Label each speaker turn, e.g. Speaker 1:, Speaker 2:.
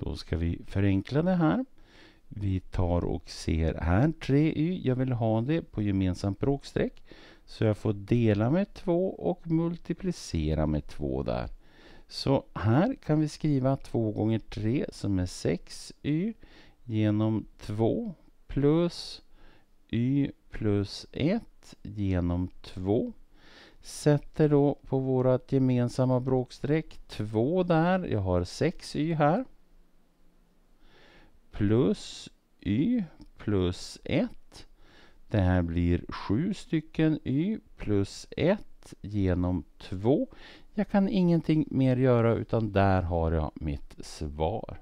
Speaker 1: Då ska vi förenkla det här. Vi tar och ser här 3y. Jag vill ha det på gemensamt bråkstreck. Så jag får dela med 2 och multiplicera med 2 där. Så här kan vi skriva 2 gånger 3 som är 6y genom 2 plus y plus 1 genom 2. Sätter då på vårt gemensamma bråkstreck 2 där. Jag har 6y här plus y plus 1. Det här blir 7 stycken y plus 1 genom 2. Jag kan ingenting mer göra utan där har jag mitt svar.